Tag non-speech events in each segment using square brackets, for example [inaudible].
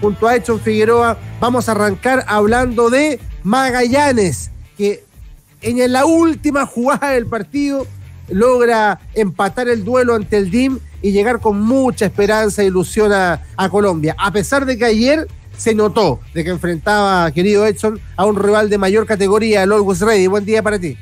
junto a Edson Figueroa. Vamos a arrancar hablando de Magallanes, que en la última jugada del partido logra empatar el duelo ante el DIM y llegar con mucha esperanza e ilusión a, Colombia. A pesar de que ayer se notó de que enfrentaba, querido Edson, a un rival de mayor categoría, el Always Ready. Buen día para ti.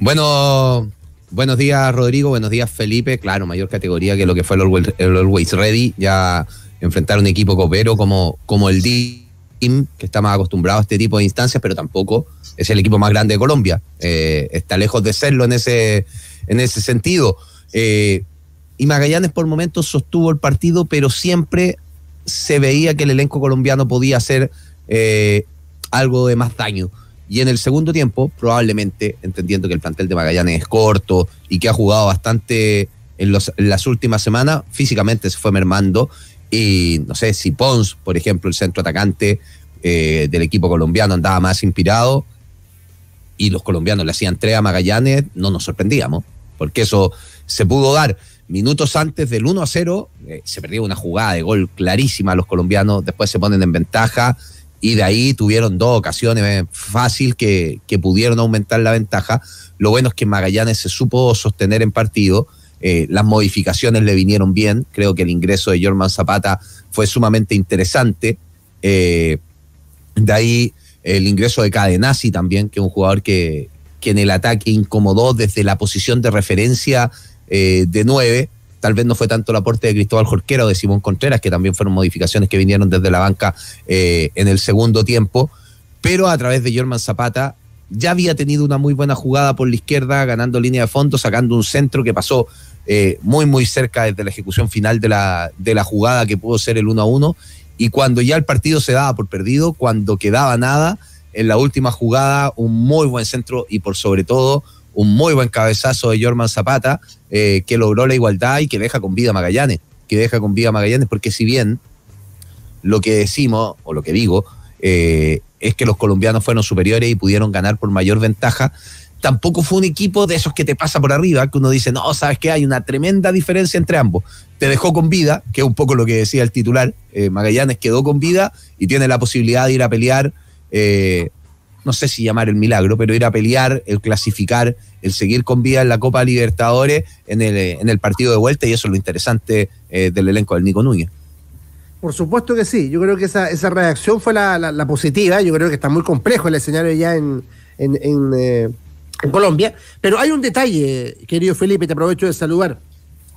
Bueno, buenos días Rodrigo, buenos días Felipe. Claro, mayor categoría que lo que fue el Always, Ready. Ya enfrentar un equipo copero como, como el DIM, que está más acostumbrado a este tipo de instancias, pero tampoco es el equipo más grande de Colombia. Eh, está lejos de serlo en ese, en ese sentido. Eh, y Magallanes por momentos sostuvo el partido, pero siempre se veía que el elenco colombiano podía hacer eh, algo de más daño. Y en el segundo tiempo, probablemente, entendiendo que el plantel de Magallanes es corto y que ha jugado bastante en las últimas semanas, físicamente se fue mermando y no sé si Pons, por ejemplo, el centro atacante eh, del equipo colombiano, andaba más inspirado y los colombianos le hacían tres a Magallanes, no nos sorprendíamos, porque eso se pudo dar. Minutos antes del 1 a 0, eh, se perdió una jugada de gol clarísima a los colombianos, después se ponen en ventaja y de ahí tuvieron dos ocasiones eh, fácil que, que pudieron aumentar la ventaja. Lo bueno es que Magallanes se supo sostener en partido eh, las modificaciones le vinieron bien. Creo que el ingreso de Jorman Zapata fue sumamente interesante. Eh, de ahí el ingreso de Cadenazzi también, que es un jugador que, en el ataque incomodó desde la posición de referencia eh, de 9. Tal vez no fue tanto el aporte de Cristóbal Jorquera o de Simón Contreras, que también fueron modificaciones que vinieron desde la banca en el segundo tiempo. Pero a través de Jorman Zapata ya había tenido una muy buena jugada por la izquierda, ganando línea de fondo, sacando un centro que pasó eh, muy, muy cerca desde la ejecución final de la, de la jugada que pudo ser el 1 a 1. Y cuando ya el partido se daba por perdido, cuando quedaba nada, en la última jugada, un muy buen centro y por sobre todo un muy buen cabezazo de Jorman Zapata, eh, que logró la igualdad y que deja con vida a Magallanes, que deja con vida a Magallanes, porque si bien lo que decimos, o lo que digo, eh, es que los colombianos fueron superiores y pudieron ganar por mayor ventaja. Tampoco fue un equipo de esos que te pasa por arriba, que uno dice, no, sabes que hay una tremenda diferencia entre ambos. Te dejó con vida, que es un poco lo que decía el titular. Eh, Magallanes quedó con vida y tiene la posibilidad de ir a pelear, eh, no sé si llamar el milagro, pero ir a pelear, el clasificar, el seguir con vida en la Copa Libertadores en el, eh, partido de vuelta y eso es lo interesante del elenco del Nico Núñez. Por supuesto que sí, yo creo que esa, reacción fue la, positiva, yo creo que está muy complejo el escenario ya en, eh, en, Colombia, pero hay un detalle, querido Felipe, te aprovecho de saludar.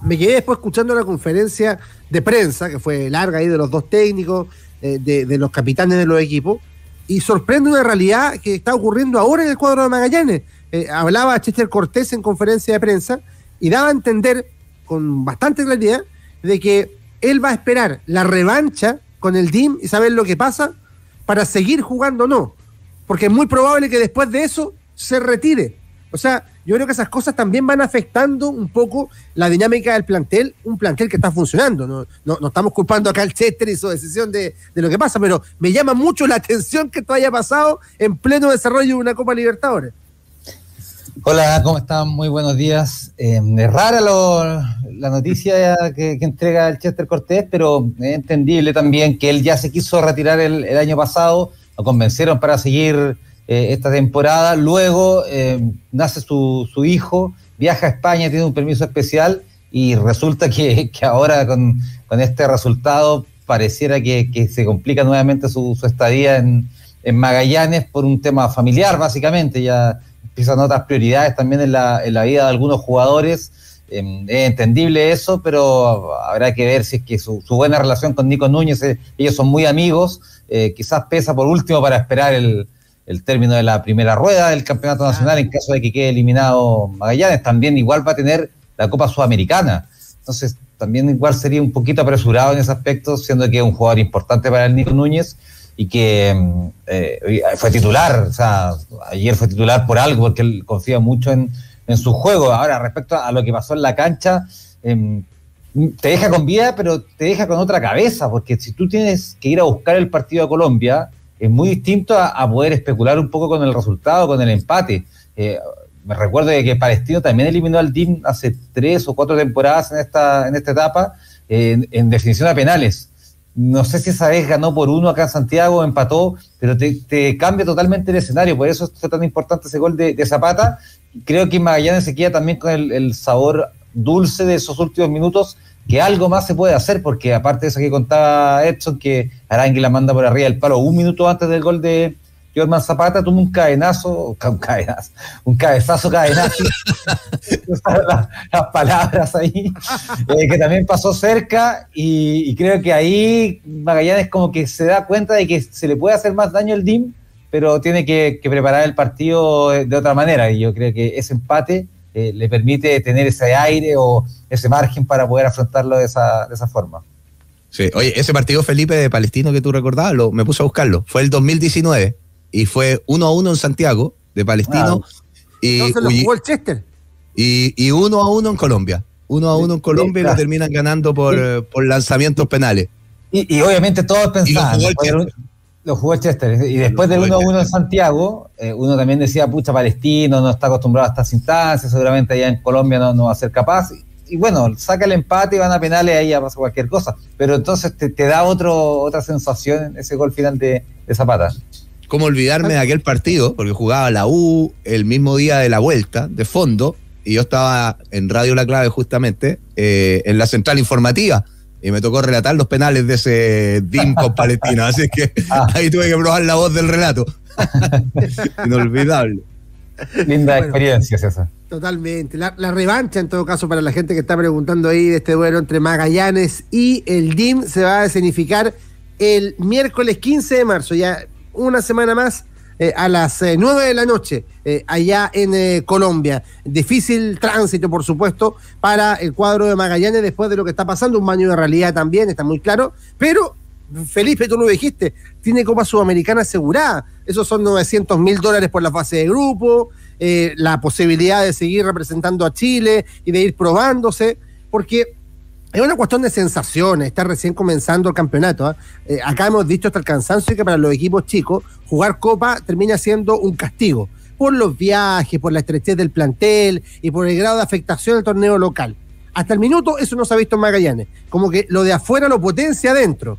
Me quedé después escuchando la conferencia de prensa, que fue larga ahí de los dos técnicos, de, los capitanes de los equipos, y sorprende una realidad que está ocurriendo ahora en el cuadro de Magallanes. Eh, hablaba Chester Cortés en conferencia de prensa y daba a entender con bastante claridad de que él va a esperar la revancha con el DIM y saber lo que pasa para seguir jugando o no. Porque es muy probable que después de eso se retire. O sea, yo creo que esas cosas también van afectando un poco la dinámica del plantel, un plantel que está funcionando. No, no, estamos culpando acá al Chester y su decisión de, de, lo que pasa, pero me llama mucho la atención que esto haya pasado en pleno desarrollo de una Copa Libertadores. Hola, ¿cómo están? Muy buenos días. Em, es rara la noticia que, entrega el Chester Cortés, pero es entendible también que él ya se quiso retirar el, año pasado, lo convencieron para seguir eh, esta temporada, luego em, nace su, hijo, viaja a España, tiene un permiso especial y resulta que, ahora con, este resultado pareciera que, se complica nuevamente su, estadía en, en Magallanes por un tema familiar, básicamente, ya quizás no otras prioridades también en la, vida de algunos jugadores. Em, es entendible eso, pero habrá que ver si es que su, buena relación con Nico Núñez, eh, ellos son muy amigos, eh, quizás pesa por último para esperar el, el, término de la primera rueda del Campeonato Nacional en caso de que quede eliminado Magallanes. También igual va a tener la Copa Sudamericana. Entonces, también igual sería un poquito apresurado en ese aspecto, siendo que es un jugador importante para el Nico Núñez y que mm, eh, fue titular, o sea, ayer fue titular por algo, porque él confía mucho en, su juego. Ahora, respecto a lo que pasó en la cancha, em, te deja con vida, pero te deja con otra cabeza, porque si tú tienes que ir a buscar el partido de Colombia, es muy distinto a, poder especular un poco con el resultado, con el empate. Eh, me recuerdo que Palestino también eliminó al DIM hace tres o cuatro temporadas en esta, en esta etapa, eh, en definición a penales no sé si esa vez ganó por uno acá en Santiago, empató, pero te, cambia totalmente el escenario. Por eso es tan importante ese gol de, Zapata. Creo que Magallanes se queda también con el, sabor dulce de esos últimos minutos, que algo más se puede hacer, porque aparte de eso que contaba Edson, que Arangui la manda por arriba el palo un minuto antes del gol de, yo Orman Zapata tuvo un cadenazo, un cadenazo, un cabezazo cadenazo, [laughs] las, palabras ahí, eh, que también pasó cerca y, creo que ahí Magallanes como que se da cuenta de que se le puede hacer más daño el DIM, pero tiene que, preparar el partido de otra manera y yo creo que ese empate eh, le permite tener ese aire o ese margen para poder afrontarlo de esa, de esa forma. Sí, oye, ese partido Felipe de Palestino que tú recordabas, lo, me puse a buscarlo, fue el 2019 y fue uno a uno en Santiago de Palestino. y, lo jugó el Chester. Y, y, uno a uno en Colombia. uno a uno en Colombia y lo terminan ganando eh, por, lanzamientos penales. Y, obviamente todos pensaban. Lo jugó el Chester. Y después del uno a uno en Santiago, eh, uno también decía, pucha, palestino, no está acostumbrado a estas instancias, seguramente allá en Colombia no, va a ser capaz. Y, bueno, saca el empate y van a penales, ahí ya pasa cualquier cosa. Pero entonces te, da otro, otra sensación ese gol final de, de Zapata. ¿Cómo olvidarme de aquel partido? Porque jugaba la U el mismo día de la vuelta, de fondo, y yo estaba en Radio La Clave justamente, eh, en la central informativa, y me tocó relatar los penales de ese DIM con Palestina, así que [laughs] ah. ahí tuve que probar la voz del relato. [laughs] Inolvidable. Linda experiencia César. Totalmente. La, revancha, en todo caso, para la gente que está preguntando ahí de este duelo entre Magallanes y el DIM, se va a escenificar el miércoles 15 de marzo. Ya una semana más eh, a las eh, nueve de la noche eh, allá en Colombia. Difícil tránsito, por supuesto, para el cuadro de Magallanes después de lo que está pasando. Un baño de realidad también, está muy claro. Pero, Felipe, tú lo dijiste, tiene Copa Sudamericana asegurada. Esos son 900 mil dólares por la fase de grupo, la posibilidad de seguir representando a Chile y de ir probándose, porque es una cuestión de sensaciones, está recién comenzando el campeonato. ¿ah? Eh, acá hemos dicho hasta el cansancio que para los equipos chicos jugar copa termina siendo un castigo por los viajes, por la estrechez del plantel y por el grado de afectación del torneo local. Hasta el minuto eso no se ha visto en Magallanes, como que lo de afuera lo potencia adentro.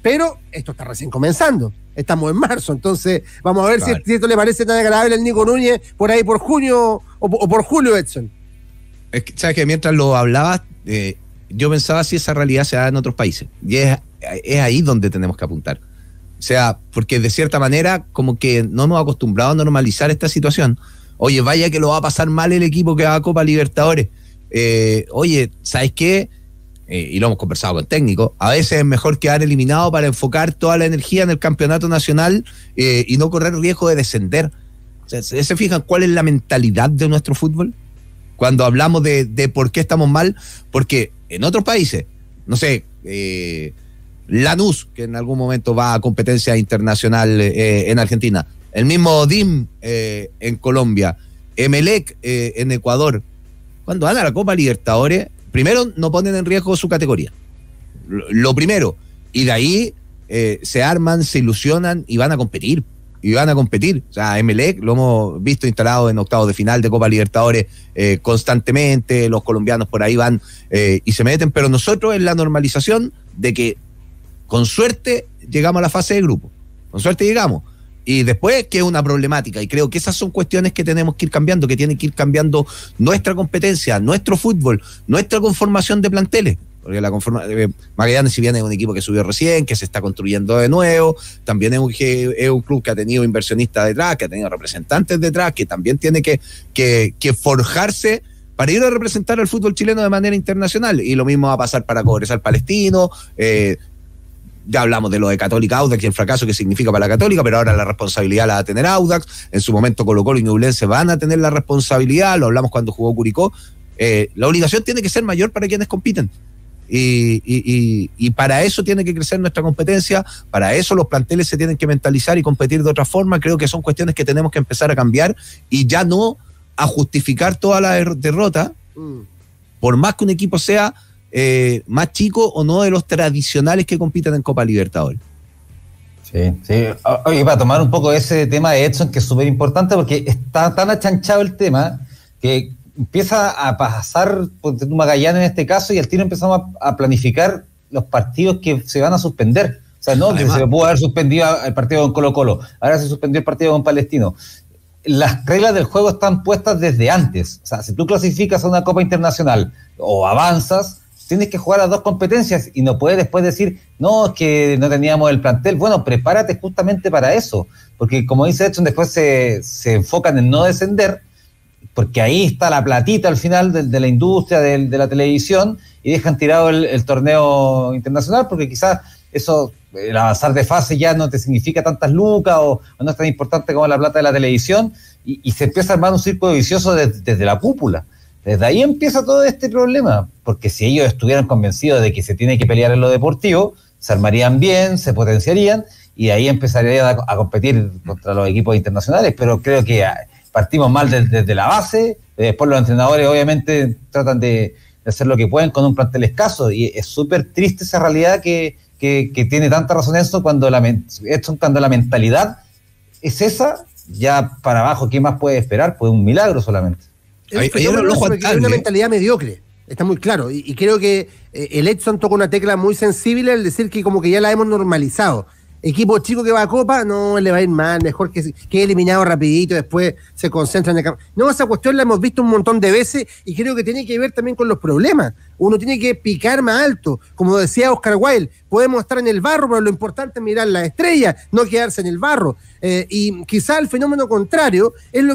Pero esto está recién comenzando, estamos en marzo, entonces vamos a ver si, esto le parece tan agradable al Nico Núñez por ahí por junio o, por julio, Edson. que, sabes que mientras lo hablabas, eh, yo pensaba si esa realidad se da en otros países. Y es, ahí donde tenemos que apuntar. O sea, porque de cierta manera como que no hemos acostumbrado a normalizar esta situación. Oye, vaya que lo va a pasar mal el equipo que va a Copa Libertadores. Eh, oye, ¿sabes qué? Eh, y lo hemos conversado con técnico a veces es mejor quedar eliminado para enfocar toda la energía en el campeonato nacional eh, y no correr riesgo de descender. ¿Se, ¿Se fijan cuál es la mentalidad de nuestro fútbol? cuando hablamos de, de, por qué estamos mal, porque en otros países, no sé, eh, Lanús, que en algún momento va a competencia internacional eh, en Argentina, el mismo DIM eh, en Colombia, Emelec en Ecuador, cuando van a la Copa Libertadores, primero no ponen en riesgo su categoría, lo, lo primero, y de ahí se arman, se ilusionan y van a competir y van a competir. O sea, Emelec lo hemos visto instalado en octavos de final de Copa Libertadores eh, constantemente, los colombianos por ahí van eh, y se meten, pero nosotros es la normalización de que con suerte llegamos a la fase de grupo, con suerte llegamos. Y después que es una problemática, y creo que esas son cuestiones que tenemos que ir cambiando, que tiene que ir cambiando nuestra competencia, nuestro fútbol, nuestra conformación de planteles. Porque la conforma, eh, Magallanes, si bien es un equipo que subió recién, que se está construyendo de nuevo, también es un, club que ha tenido inversionistas detrás, que ha tenido representantes detrás, que también tiene que, que, forjarse para ir a representar al fútbol chileno de manera internacional. Y lo mismo va a pasar para Congresar Palestino. Eh, ya hablamos de lo de Católica Audax y el fracaso que significa para la Católica, pero ahora la responsabilidad la va a tener Audax. En su momento Colo Colo y se van a tener la responsabilidad, lo hablamos cuando jugó Curicó. Eh, la obligación tiene que ser mayor para quienes compiten. Y, para eso tiene que crecer nuestra competencia, para eso los planteles se tienen que mentalizar y competir de otra forma. Creo que son cuestiones que tenemos que empezar a cambiar y ya no a justificar toda la er-, derrota, mm. por más que un equipo sea eh, más chico o no de los tradicionales que compiten en Copa Libertadores. Sí, sí. Oye, para tomar un poco ese tema de Edson, que es súper importante porque está tan achanchado el tema que empieza a pasar por pues, Magallanes en este caso y el tiro empezamos a, planificar los partidos que se van a suspender. O sea, no, se pudo haber suspendido el partido con Colo Colo, ahora se suspendió el partido con Palestino. Las reglas del juego están puestas desde antes. O sea, si tú clasificas a una Copa Internacional o avanzas, tienes que jugar a dos competencias y no puedes después decir, no, es que no teníamos el plantel. Bueno, prepárate justamente para eso, porque como dice Edson, después se, se enfocan en no descender porque ahí está la platita al final de, la industria, de, la televisión, y dejan tirado el, torneo internacional, porque quizás eso, eh, el avanzar de fase ya no te significa tantas lucas o, no es tan importante como la plata de la televisión, y, se empieza a armar un círculo vicioso desde, la cúpula. Desde ahí empieza todo este problema, porque si ellos estuvieran convencidos de que se tiene que pelear en lo deportivo, se armarían bien, se potenciarían y de ahí empezarían a, competir contra los equipos internacionales. Pero creo que partimos mal desde, la base, eh, después los entrenadores obviamente tratan de, hacer lo que pueden con un plantel escaso y es súper triste esa realidad que, tiene tanta razón eso cuando la, esto, cuando la mentalidad es esa, ya para abajo, ¿qué más puede esperar? Pues un milagro solamente. Hay, una mentalidad mediocre, está muy claro. Y, creo que eh, el Edson tocó una tecla muy sensible al decir que como que ya la hemos normalizado equipo chico que va a Copa, no le va a ir mal, mejor que, que eliminado rapidito, después se concentra en el campo. No, esa cuestión la hemos visto un montón de veces y creo que tiene que ver también con los problemas. Uno tiene que picar más alto, como decía Oscar Wilde, podemos estar en el barro, pero lo importante es mirar las estrellas, no quedarse en el barro. Eh, y quizá el fenómeno contrario es lo que